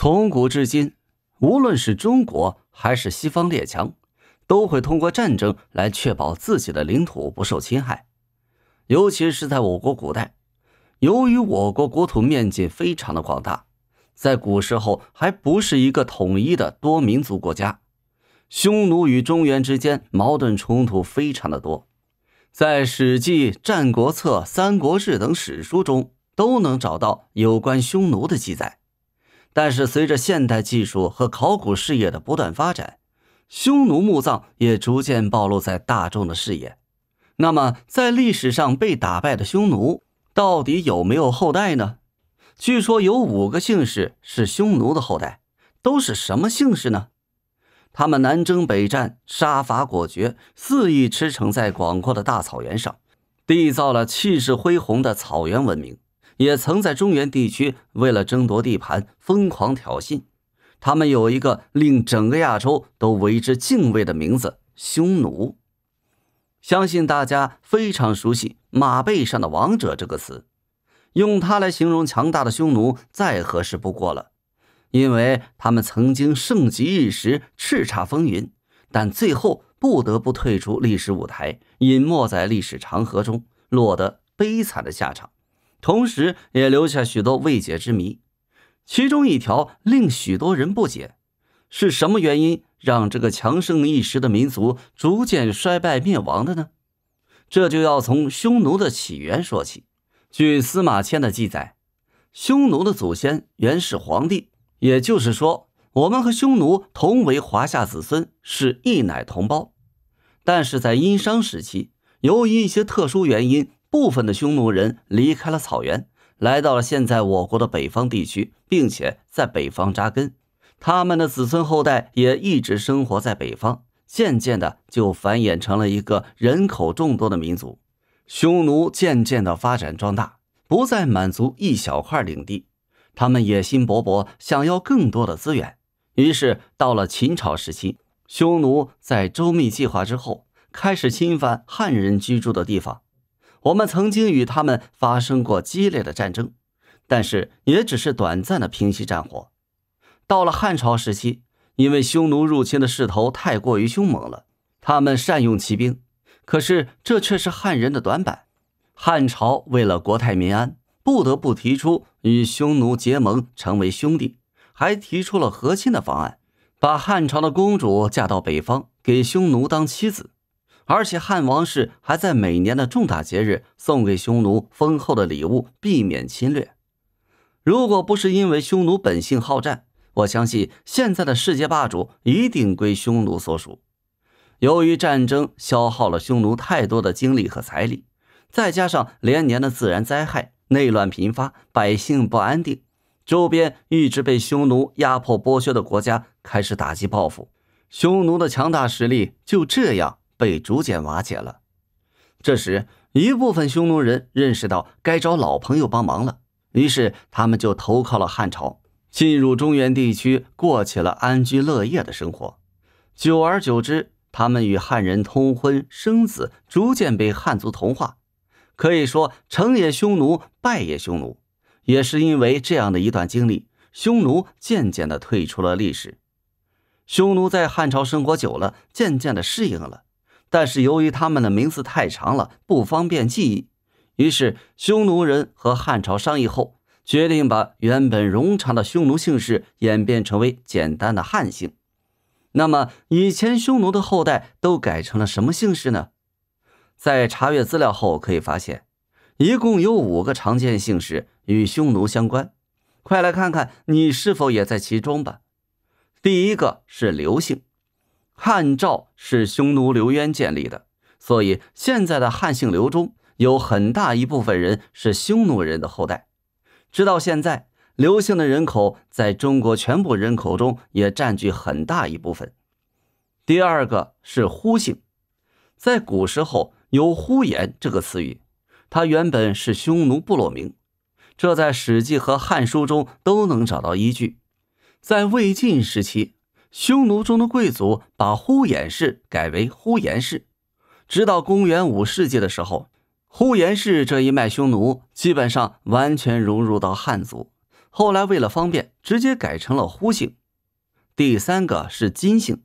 从古至今，无论是中国还是西方列强，都会通过战争来确保自己的领土不受侵害。尤其是在我国古代，由于我国国土面积非常的广大，在古时候还不是一个统一的多民族国家，匈奴与中原之间矛盾冲突非常的多，在《史记》《战国策》《三国志》等史书中都能找到有关匈奴的记载。但是，随着现代技术和考古事业的不断发展，匈奴墓葬也逐渐暴露在大众的视野。那么，在历史上被打败的匈奴，到底有没有后代呢？据说有五个姓氏是匈奴的后代，都是什么姓氏呢？他们南征北战，杀伐果决，肆意驰骋在广阔的大草原上，缔造了气势恢宏的草原文明。也曾在中原地区为了争夺地盘疯狂挑衅。他们有一个令整个亚洲都为之敬畏的名字——匈奴。相信大家非常熟悉“马背上的王者”这个词，用它来形容强大的匈奴再合适不过了。因为他们曾经盛极一时，叱咤风云，但最后不得不退出历史舞台，隐没在历史长河中，落得悲惨的下场。同时也留下许多未解之谜，其中一条令许多人不解：是什么原因让这个强盛一时的民族逐渐衰败灭亡的呢？这就要从匈奴的起源说起。据司马迁的记载，匈奴的祖先原是皇帝，也就是说，我们和匈奴同为华夏子孙，是一奶同胞。但是在殷商时期，由于一些特殊原因。部分的匈奴人离开了草原，来到了现在我国的北方地区，并且在北方扎根。他们的子孙后代也一直生活在北方，渐渐的就繁衍成了一个人口众多的民族。匈奴渐渐的发展壮大，不再满足一小块领地，他们野心勃勃，想要更多的资源。于是到了秦朝时期，匈奴在周密计划之后，开始侵犯汉人居住的地方。我们曾经与他们发生过激烈的战争，但是也只是短暂的平息战火。到了汉朝时期，因为匈奴入侵的势头太过于凶猛了，他们善用骑兵，可是这却是汉人的短板。汉朝为了国泰民安，不得不提出与匈奴结盟，成为兄弟，还提出了和亲的方案，把汉朝的公主嫁到北方，给匈奴当妻子。而且汉王室还在每年的重大节日送给匈奴丰厚的礼物，避免侵略。如果不是因为匈奴本性好战，我相信现在的世界霸主一定归匈奴所属。由于战争消耗了匈奴太多的精力和财力，再加上连年的自然灾害、内乱频发、百姓不安定，周边一直被匈奴压迫剥削的国家开始打击报复，匈奴的强大实力就这样。被逐渐瓦解了。这时，一部分匈奴人认识到该找老朋友帮忙了，于是他们就投靠了汉朝，进入中原地区，过起了安居乐业的生活。久而久之，他们与汉人通婚生子，逐渐被汉族同化。可以说，成也匈奴，败也匈奴。也是因为这样的一段经历，匈奴渐渐的退出了历史。匈奴在汉朝生活久了，渐渐的适应了。但是由于他们的名字太长了，不方便记忆，于是匈奴人和汉朝商议后，决定把原本冗长的匈奴姓氏演变成为简单的汉姓。那么，以前匈奴的后代都改成了什么姓氏呢？在查阅资料后，可以发现，一共有五个常见姓氏与匈奴相关。快来看看你是否也在其中吧。第一个是刘姓。汉赵是匈奴刘渊建立的，所以现在的汉姓刘中有很大一部分人是匈奴人的后代。直到现在，刘姓的人口在中国全部人口中也占据很大一部分。第二个是呼姓，在古时候有“呼延”这个词语，它原本是匈奴部落名，这在《史记》和《汉书》中都能找到依据。在魏晋时期。匈奴中的贵族把呼延氏改为呼延氏，直到公元五世纪的时候，呼延氏这一脉匈奴基本上完全融入到汉族。后来为了方便，直接改成了呼姓。第三个是金姓，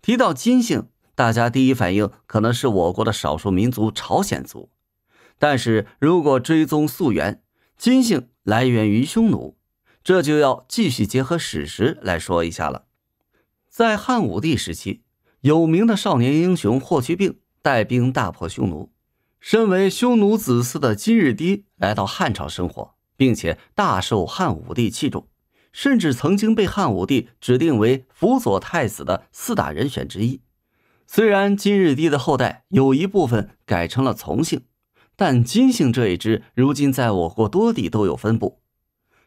提到金姓，大家第一反应可能是我国的少数民族朝鲜族，但是如果追踪溯源，金姓来源于匈奴，这就要继续结合史实来说一下了。在汉武帝时期，有名的少年英雄霍去病带兵大破匈奴。身为匈奴子嗣的金日低来到汉朝生活，并且大受汉武帝器重，甚至曾经被汉武帝指定为辅佐太子的四大人选之一。虽然金日低的后代有一部分改成了从姓，但金姓这一支如今在我国多地都有分布。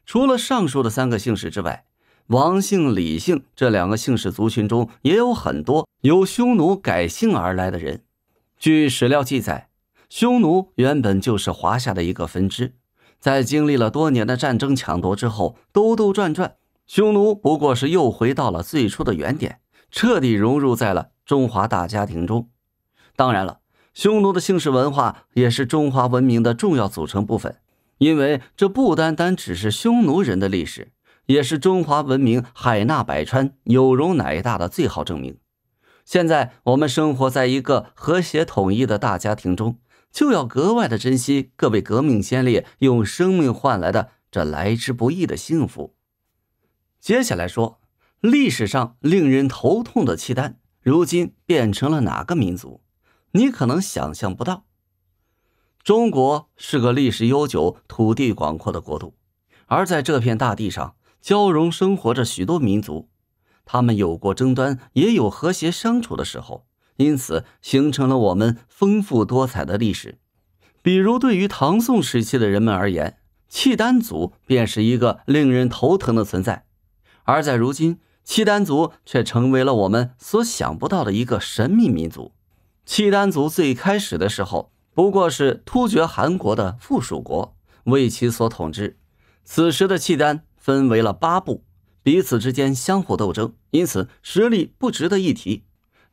除了上述的三个姓氏之外，王姓、李姓这两个姓氏族群中，也有很多由匈奴改姓而来的人。据史料记载，匈奴原本就是华夏的一个分支，在经历了多年的战争抢夺之后，兜兜转转，匈奴不过是又回到了最初的原点，彻底融入在了中华大家庭中。当然了，匈奴的姓氏文化也是中华文明的重要组成部分，因为这不单单只是匈奴人的历史。也是中华文明海纳百川、有容乃大的最好证明。现在我们生活在一个和谐统一的大家庭中，就要格外的珍惜各位革命先烈用生命换来的这来之不易的幸福。接下来说，历史上令人头痛的契丹，如今变成了哪个民族？你可能想象不到。中国是个历史悠久、土地广阔的国度，而在这片大地上。交融生活着许多民族，他们有过争端，也有和谐相处的时候，因此形成了我们丰富多彩的历史。比如，对于唐宋时期的人们而言，契丹族便是一个令人头疼的存在；而在如今，契丹族却成为了我们所想不到的一个神秘民族。契丹族最开始的时候不过是突厥汗国的附属国，为其所统治。此时的契丹。分为了八部，彼此之间相互斗争，因此实力不值得一提。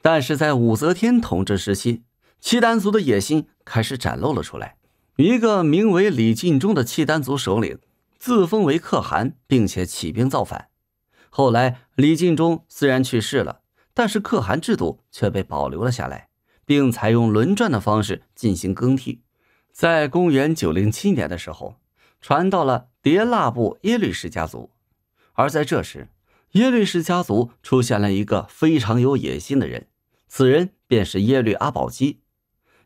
但是在武则天统治时期，契丹族的野心开始展露了出来。一个名为李尽忠的契丹族首领，自封为可汗，并且起兵造反。后来，李尽忠虽然去世了，但是可汗制度却被保留了下来，并采用轮转的方式进行更替。在公元907年的时候，传到了。迭剌部耶律氏家族，而在这时，耶律氏家族出现了一个非常有野心的人，此人便是耶律阿保机。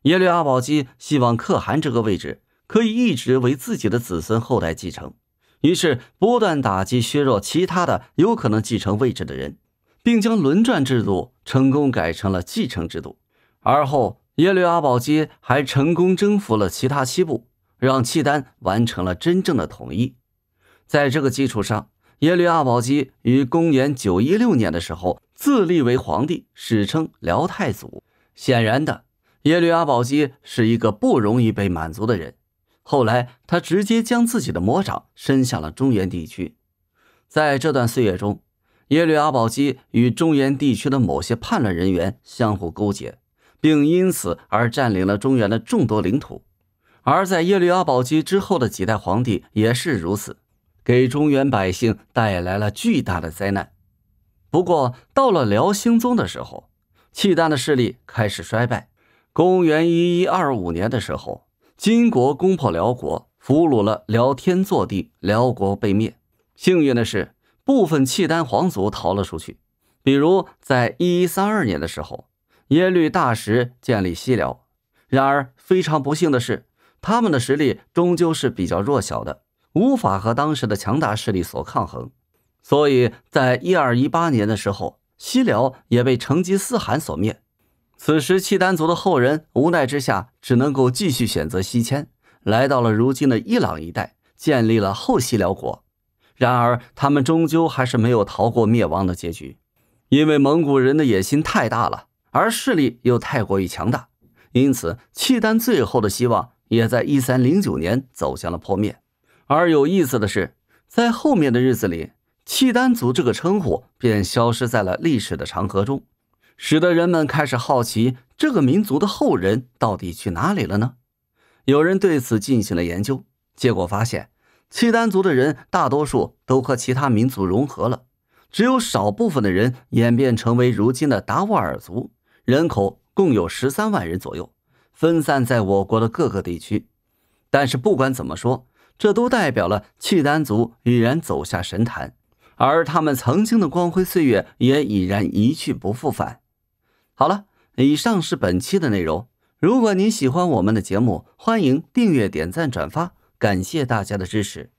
耶律阿保机希望可汗这个位置可以一直为自己的子孙后代继承，于是不断打击削弱其他的有可能继承位置的人，并将轮转制度成功改成了继承制度。而后，耶律阿保机还成功征服了其他七部。让契丹完成了真正的统一，在这个基础上，耶律阿保机于公元916年的时候自立为皇帝，史称辽太祖。显然的，耶律阿保机是一个不容易被满足的人。后来，他直接将自己的魔掌伸向了中原地区。在这段岁月中，耶律阿保机与中原地区的某些叛乱人员相互勾结，并因此而占领了中原的众多领土。而在耶律阿保机之后的几代皇帝也是如此，给中原百姓带来了巨大的灾难。不过到了辽兴宗的时候，契丹的势力开始衰败。公元一一二五年的时候，金国攻破辽国，俘虏了辽天祚帝，辽国被灭。幸运的是，部分契丹皇族逃了出去，比如在一一三二年的时候，耶律大石建立西辽。然而非常不幸的是。他们的实力终究是比较弱小的，无法和当时的强大势力所抗衡，所以在一二一八年的时候，西辽也被成吉思汗所灭。此时，契丹族的后人无奈之下，只能够继续选择西迁，来到了如今的伊朗一带，建立了后西辽国。然而，他们终究还是没有逃过灭亡的结局，因为蒙古人的野心太大了，而势力又太过于强大，因此契丹最后的希望。也在一三零九年走向了破灭。而有意思的是，在后面的日子里，契丹族这个称呼便消失在了历史的长河中，使得人们开始好奇这个民族的后人到底去哪里了呢？有人对此进行了研究，结果发现，契丹族的人大多数都和其他民族融合了，只有少部分的人演变成为如今的达斡尔族，人口共有十三万人左右。分散在我国的各个地区，但是不管怎么说，这都代表了契丹族已然走下神坛，而他们曾经的光辉岁月也已然一去不复返。好了，以上是本期的内容。如果您喜欢我们的节目，欢迎订阅、点赞、转发，感谢大家的支持。